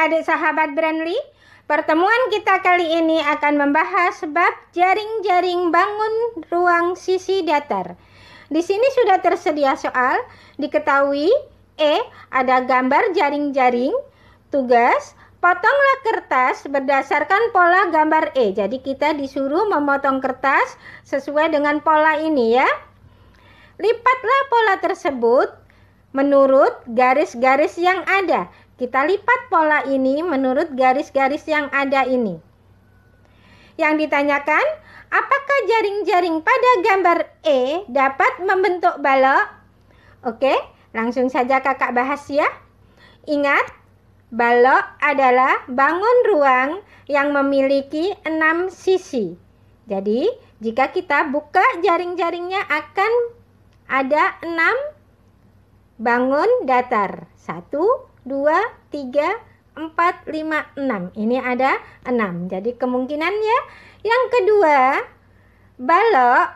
adik-adik sahabat Brandly, pertemuan kita kali ini akan membahas bab jaring-jaring bangun ruang sisi datar. Di sini sudah tersedia soal, diketahui E ada gambar jaring-jaring, tugas potonglah kertas berdasarkan pola gambar E. Jadi kita disuruh memotong kertas sesuai dengan pola ini ya. Lipatlah pola tersebut menurut garis-garis yang ada. Kita lipat pola ini menurut garis-garis yang ada ini. Yang ditanyakan, apakah jaring-jaring pada gambar E dapat membentuk balok? Oke, langsung saja kakak bahas ya. Ingat, balok adalah bangun ruang yang memiliki enam sisi. Jadi, jika kita buka jaring-jaringnya akan ada enam bangun datar. Satu, 2, 3, 4, 5, 6. Ini ada 6. Jadi kemungkinan ya. yang kedua, balok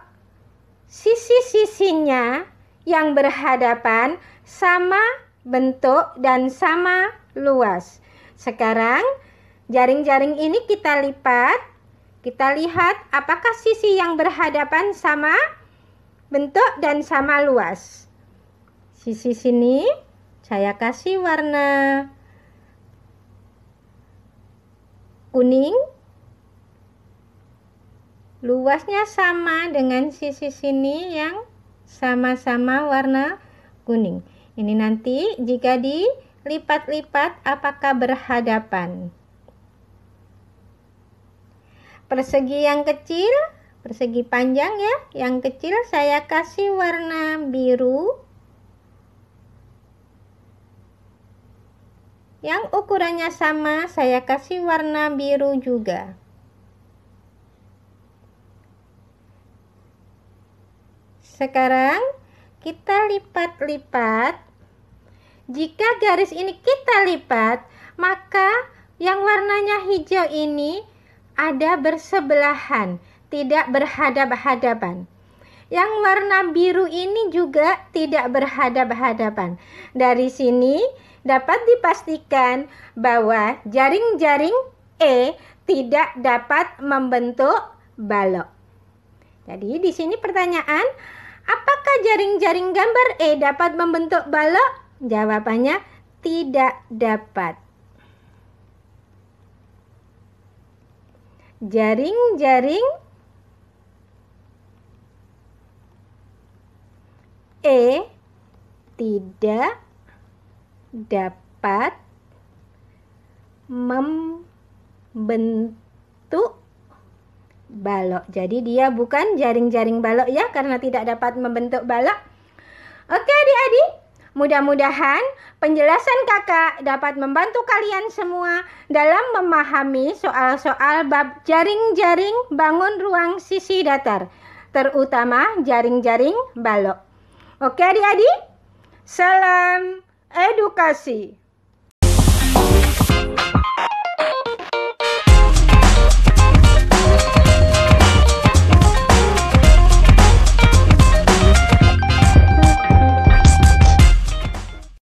sisi-sisinya yang berhadapan sama bentuk dan sama luas. Sekarang jaring-jaring ini kita lipat. Kita lihat apakah sisi yang berhadapan sama bentuk dan sama luas. Sisi sini saya kasih warna kuning. Luasnya sama dengan sisi sini yang sama-sama warna kuning. Ini nanti jika dilipat-lipat apakah berhadapan. Persegi yang kecil persegi panjang ya. Yang kecil saya kasih warna biru. yang ukurannya sama saya kasih warna biru juga sekarang kita lipat-lipat jika garis ini kita lipat maka yang warnanya hijau ini ada bersebelahan tidak berhadap-hadapan yang warna biru ini juga tidak berhadap-hadapan. Dari sini dapat dipastikan bahwa jaring-jaring E tidak dapat membentuk balok. Jadi di sini pertanyaan, apakah jaring-jaring gambar E dapat membentuk balok? Jawabannya tidak dapat. Jaring-jaring E tidak dapat membentuk balok. Jadi dia bukan jaring-jaring balok ya karena tidak dapat membentuk balok. Oke adik-adik, mudah-mudahan penjelasan kakak dapat membantu kalian semua dalam memahami soal-soal bab jaring-jaring bangun ruang sisi datar, terutama jaring-jaring balok. Oke adik-adik? Salam edukasi.